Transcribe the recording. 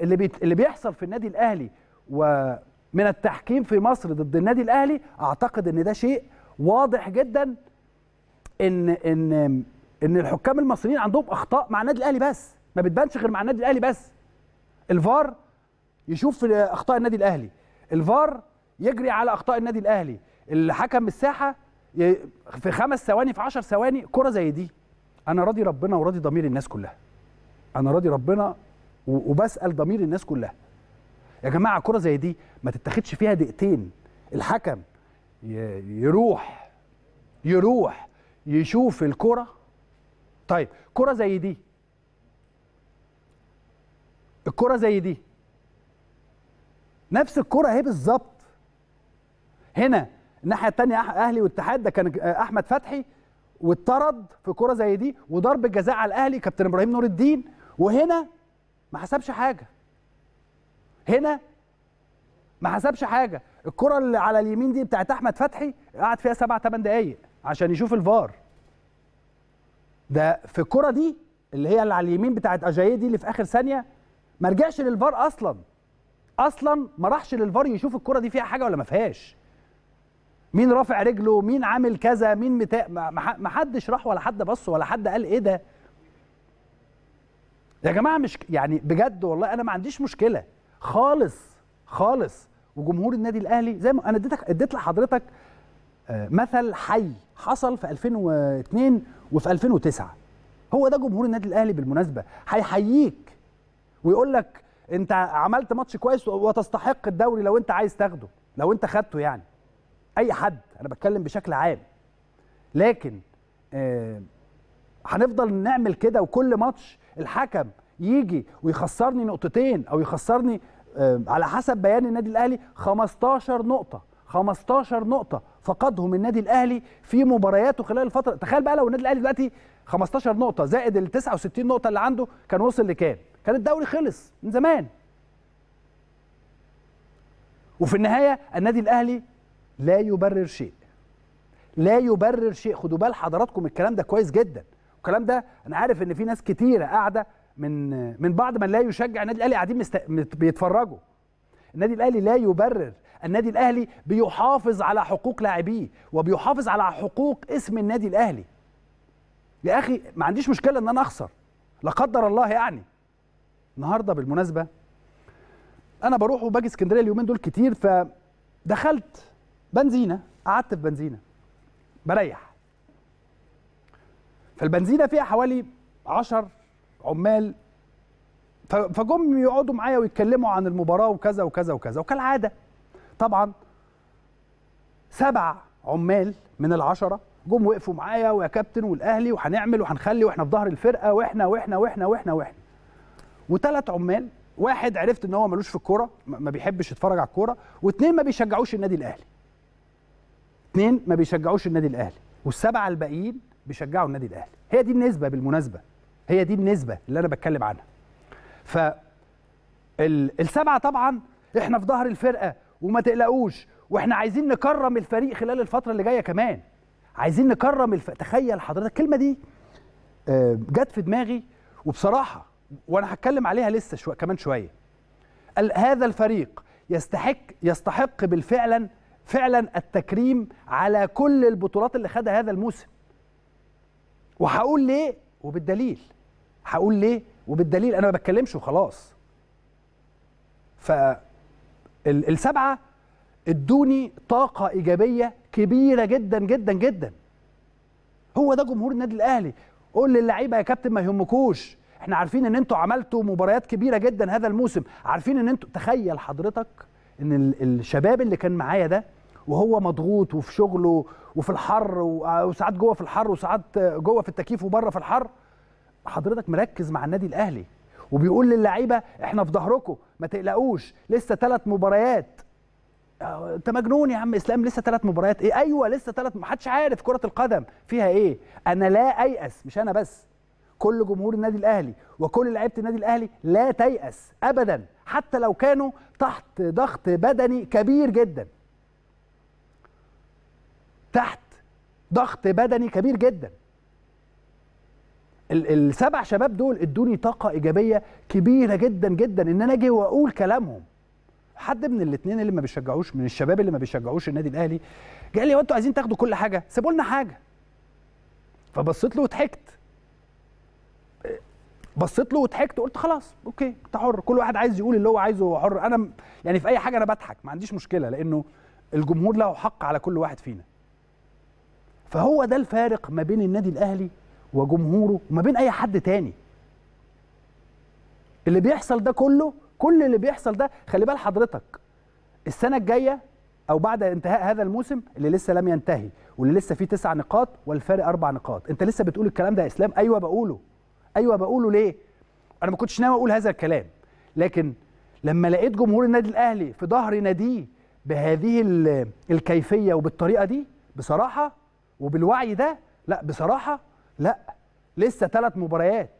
اللي بيت... اللي بيحصل في النادي الاهلي ومن التحكيم في مصر ضد النادي الاهلي اعتقد ان ده شيء واضح جدا ان ان ان الحكام المصريين عندهم اخطاء مع النادي الاهلي بس ما بتبانش غير مع النادي الاهلي بس الفار يشوف اخطاء النادي الاهلي الفار يجري على اخطاء النادي الاهلي الحكم الساحه في خمس ثواني في 10 ثواني كره زي دي انا راضي ربنا وراضي ضمير الناس كلها انا راضي ربنا وبسال ضمير الناس كلها يا جماعه كره زي دي ما تتاخدش فيها دقيقتين الحكم يروح يروح يشوف الكره طيب كره زي دي الكره زي دي نفس الكره اهي بالظبط هنا الناحيه الثانيه اهلي واتحاد ده كان احمد فتحي واتطرد في كره زي دي وضرب جزاء على الاهلي كابتن ابراهيم نور الدين وهنا ما حسبش حاجه هنا ما حسبش حاجه الكره اللي على اليمين دي بتاعت احمد فتحي قعد فيها سبع ثمان دقايق عشان يشوف الفار ده في الكره دي اللي هي اللي على اليمين بتاعت اجاييه دي اللي في اخر ثانيه ما رجعش للفار اصلا اصلا ما راحش للفار يشوف الكره دي فيها حاجه ولا ما فيهاش مين رافع رجله مين عامل كذا مين متا ما حدش راح ولا حد بص ولا حد قال ايه ده يا جماعه مش يعني بجد والله انا ما عنديش مشكله خالص خالص وجمهور النادي الاهلي زي ما انا اديتك اديت لحضرتك آه، مثل حي حصل في 2002 وفي 2009 هو ده جمهور النادي الاهلي بالمناسبه هيحييك ويقول لك انت عملت ماتش كويس وتستحق الدوري لو انت عايز تاخده لو انت خدته يعني اي حد انا بتكلم بشكل عام لكن آه، هنفضل نعمل كده وكل ماتش الحكم يجي ويخسرني نقطتين او يخسرني على حسب بيان النادي الاهلي 15 نقطه 15 نقطه فقدهم النادي الاهلي في مبارياته خلال الفتره تخيل بقى لو النادي الاهلي دلوقتي 15 نقطه زائد ال 69 نقطه اللي عنده كان وصل لكام كان الدوري خلص من زمان وفي النهايه النادي الاهلي لا يبرر شيء لا يبرر شيء خدوا بال حضراتكم الكلام ده كويس جدا والكلام ده انا عارف ان في ناس كتيره قاعده من من بعض من لا يشجع النادي الاهلي قاعدين مست... بيتفرجوا النادي الاهلي لا يبرر النادي الاهلي بيحافظ على حقوق لاعبيه وبيحافظ على حقوق اسم النادي الاهلي يا اخي ما عنديش مشكله ان انا اخسر لا قدر الله يعني النهارده بالمناسبه انا بروح وباجي اسكندريه اليومين دول كتير فدخلت بنزينه قعدت في بنزينه بريح فالبنزينه فيها حوالي 10 عمال فجم يقعدوا معايا ويتكلموا عن المباراه وكذا وكذا وكذا وكالعاده طبعا سبع عمال من العشره جم وقفوا معايا ويا كابتن والاهلي وهنعمل وهنخلي واحنا في ظهر الفرقه واحنا واحنا واحنا واحنا واحنا وثلاث عمال واحد عرفت ان هو ملوش في الكوره ما بيحبش يتفرج على الكوره واثنين ما بيشجعوش النادي الاهلي اثنين ما بيشجعوش النادي الاهلي والسبعه الباقيين بيشجعوا النادي الاهلي هي دي النسبه بالمناسبه هي دي النسبه اللي انا بتكلم عنها ف السبعه طبعا احنا في ظهر الفرقه وما تقلقوش واحنا عايزين نكرم الفريق خلال الفتره اللي جايه كمان عايزين نكرم الف... تخيل حضرتك الكلمه دي آه، جت في دماغي وبصراحه وانا هتكلم عليها لسه شو... كمان شويه هذا الفريق يستحق يستحق بالفعلا فعلا التكريم على كل البطولات اللي خدها هذا الموسم وهقول ليه وبالدليل هقول ليه وبالدليل انا ما بتكلمش وخلاص ف السبعه ادوني طاقه ايجابيه كبيره جدا جدا جدا هو ده جمهور النادي الاهلي قول للعيبه يا كابتن ما يهمكوش احنا عارفين ان انتوا عملتوا مباريات كبيره جدا هذا الموسم عارفين ان انتوا تخيل حضرتك ان الشباب اللي كان معايا ده وهو مضغوط وفي شغله وفي الحر آه، وساعات جوه في الحر وساعات جوه في التكييف وبره في الحر حضرتك مركز مع النادي الاهلي وبيقول للعيبه احنا في ظهركم ما تقلقوش لسه ثلاث مباريات آه، انت مجنون يا عم اسلام لسه ثلاث مباريات ايه ايوه لسه ثلاث محدش عارف كره القدم فيها ايه انا لا ايأس مش انا بس كل جمهور النادي الاهلي وكل لعيبه النادي الاهلي لا تيأس ابدا حتى لو كانوا تحت ضغط بدني كبير جدا تحت ضغط بدني كبير جدا السبع شباب دول ادوني طاقه ايجابيه كبيره جدا جدا ان انا اجي واقول كلامهم حد من الاثنين اللي ما بيشجعوش من الشباب اللي ما بيشجعوش النادي الاهلي قال لي هو انتوا عايزين تاخدوا كل حاجه سيبوا لنا حاجه فبصيت له وضحكت بصيت له وضحكت وقلت خلاص اوكي انت حر كل واحد عايز يقول اللي هو عايزه هو حر انا يعني في اي حاجه انا بضحك ما عنديش مشكله لانه الجمهور له حق على كل واحد فينا فهو ده الفارق ما بين النادي الاهلي وجمهوره وما بين اي حد تاني اللي بيحصل ده كله كل اللي بيحصل ده خلي بال حضرتك السنه الجايه او بعد انتهاء هذا الموسم اللي لسه لم ينتهي واللي لسه فيه تسع نقاط والفارق اربع نقاط انت لسه بتقول الكلام ده يا اسلام ايوه بقوله ايوه بقوله ليه انا ما كنتش ناوي اقول هذا الكلام لكن لما لقيت جمهور النادي الاهلي في ظهر ناديه بهذه الكيفيه وبالطريقه دي بصراحه وبالوعي ده لا بصراحه لا لسه ثلاث مباريات